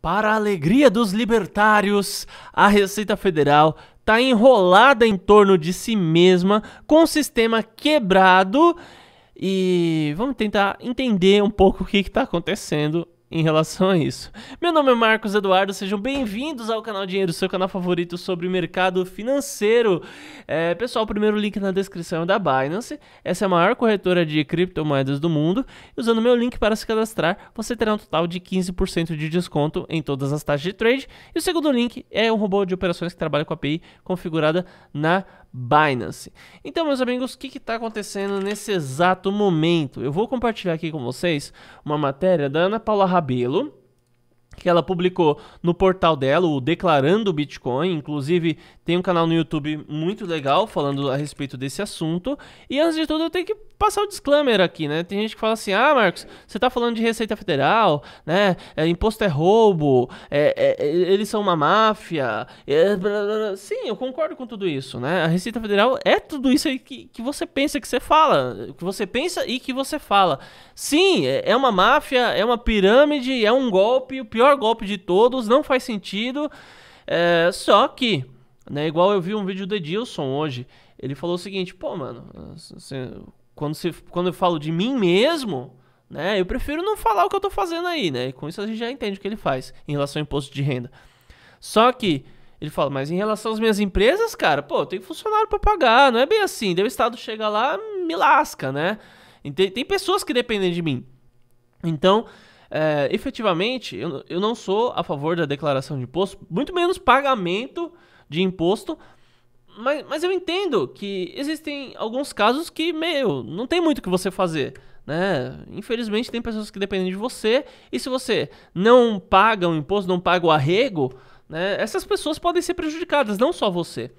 Para a alegria dos libertários, a Receita Federal está enrolada em torno de si mesma, com o sistema quebrado. E vamos tentar entender um pouco o que está acontecendo em relação a isso. Meu nome é Marcos Eduardo, sejam bem-vindos ao canal Dinheiro, seu canal favorito sobre mercado financeiro. É, pessoal, primeiro link na descrição é da Binance, essa é a maior corretora de criptomoedas do mundo. Usando meu link para se cadastrar, você terá um total de 15% de desconto em todas as taxas de trade. E o segundo link é um robô de operações que trabalha com a API configurada na Binance. Então, meus amigos, o que está acontecendo nesse exato momento? Eu vou compartilhar aqui com vocês uma matéria da Ana Paula Rabelo, que ela publicou no portal dela, o Declarando Bitcoin. Inclusive, tem um canal no YouTube muito legal falando a respeito desse assunto. E antes de tudo, eu tenho que passar o disclaimer aqui, né? Tem gente que fala assim: ah, Marcos, você tá falando de Receita Federal, né? É, imposto é roubo, é, é, é eles são uma máfia. É, Sim, eu concordo com tudo isso, né? A Receita Federal é tudo isso aí que, que você pensa que você fala, que você pensa e que você fala. Sim, é, é uma máfia, é uma pirâmide, é um golpe. O pior pior golpe de todos, não faz sentido. É, só que, né, igual eu vi um vídeo do Edilson hoje, ele falou o seguinte, pô, mano, quando, você quando eu falo de mim mesmo, né, eu prefiro não falar o que eu tô fazendo aí, né, e com isso a gente já entende o que ele faz em relação ao imposto de renda. Só que, ele fala, mas em relação às minhas empresas, cara, pô, tem funcionário para pagar, não é bem assim, daí o Estado chega lá, me lasca, né, tem pessoas que dependem de mim. Então, é, efetivamente, eu, eu não sou a favor da declaração de imposto, muito menos pagamento de imposto, mas, mas eu entendo que existem alguns casos que, meio não tem muito o que você fazer. Né? Infelizmente, tem pessoas que dependem de você, e se você não paga o imposto, não paga o arrego, né, essas pessoas podem ser prejudicadas, não só você.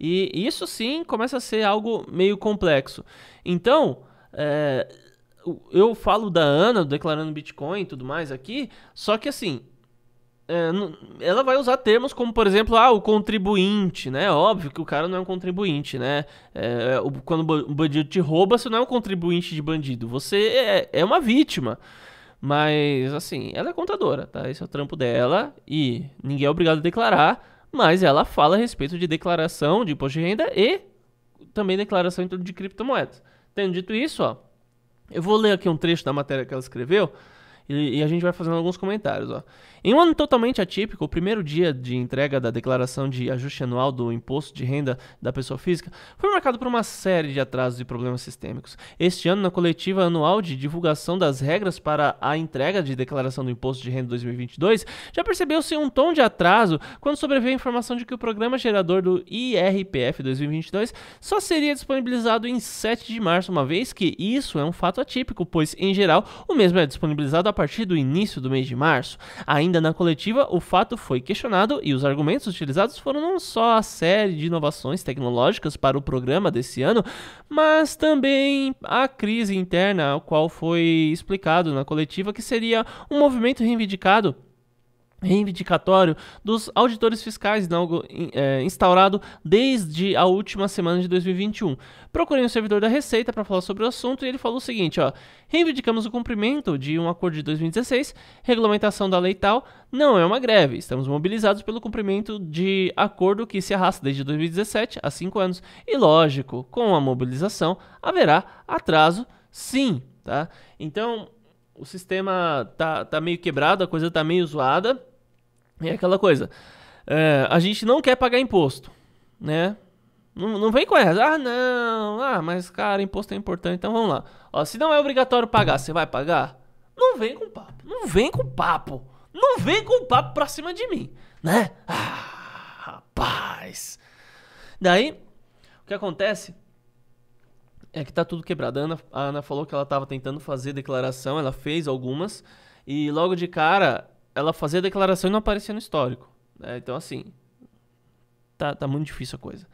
E isso sim começa a ser algo meio complexo. Então, é, eu falo da Ana declarando Bitcoin e tudo mais aqui, só que assim, é, ela vai usar termos como, por exemplo, ah, o contribuinte, né? Óbvio que o cara não é um contribuinte, né? É, quando o bandido te rouba, você não é um contribuinte de bandido, você é, é uma vítima. Mas, assim, ela é contadora, tá? Esse é o trampo dela e ninguém é obrigado a declarar, mas ela fala a respeito de declaração de imposto de renda e também declaração de criptomoedas. Tendo dito isso, ó, eu vou ler aqui um trecho da matéria que ela escreveu, e, e, a gente vai fazendo alguns comentários. Ó. Em um ano totalmente atípico, o primeiro dia de entrega da declaração de ajuste anual do imposto de renda da pessoa física foi marcado por uma série de atrasos e problemas sistêmicos. Este ano, na coletiva anual de divulgação das regras para a entrega de declaração do imposto de renda 2022, já percebeu-se um tom de atraso quando sobreveio a informação de que o programa gerador do IRPF 2022 só seria disponibilizado em 7 de março, uma vez que isso é um fato atípico, pois, em geral, o mesmo é disponibilizado a partir partir do início do mês de março. Ainda na coletiva, o fato foi questionado e os argumentos utilizados foram não só a série de inovações tecnológicas para o programa desse ano, mas também a crise interna, o qual foi explicado na coletiva que seria um movimento reivindicado reivindicatório dos auditores fiscais né, algo, é, instaurado desde a última semana de 2021. Procurei um servidor da Receita para falar sobre o assunto e ele falou o seguinte, ó, reivindicamos o cumprimento de um acordo de 2016, regulamentação da lei tal, não é uma greve, estamos mobilizados pelo cumprimento de acordo que se arrasta desde 2017, há cinco anos, e lógico, com a mobilização haverá atraso sim, tá? Então, o sistema tá, tá meio quebrado, a coisa tá meio zoada, é aquela coisa. É, a gente não quer pagar imposto, né? Não, não vem com essa. Ah, não. Ah, mas cara, imposto é importante, então vamos lá. Ó, se não é obrigatório pagar, você vai pagar? Não vem com papo. Não vem com papo. Não vem com papo pra cima de mim, né? Ah, rapaz. Daí, o que acontece é que tá tudo quebrado. A Ana, a Ana falou que ela tava tentando fazer declaração, ela fez algumas. E logo de cara, ela fazia a declaração e não aparecia no histórico. Né? Então, assim, tá, tá muito difícil a coisa.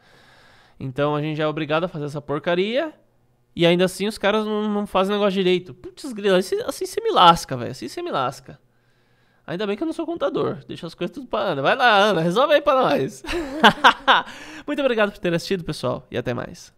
Então a gente já é obrigado a fazer essa porcaria. E ainda assim os caras não, não fazem o negócio direito. Putz, grila, assim, assim você me lasca, velho. Assim você me lasca. Ainda bem que eu não sou contador. Deixa as coisas tudo pra Ana. Vai lá, Ana, resolve aí pra nós. Muito obrigado por ter assistido, pessoal. E até mais.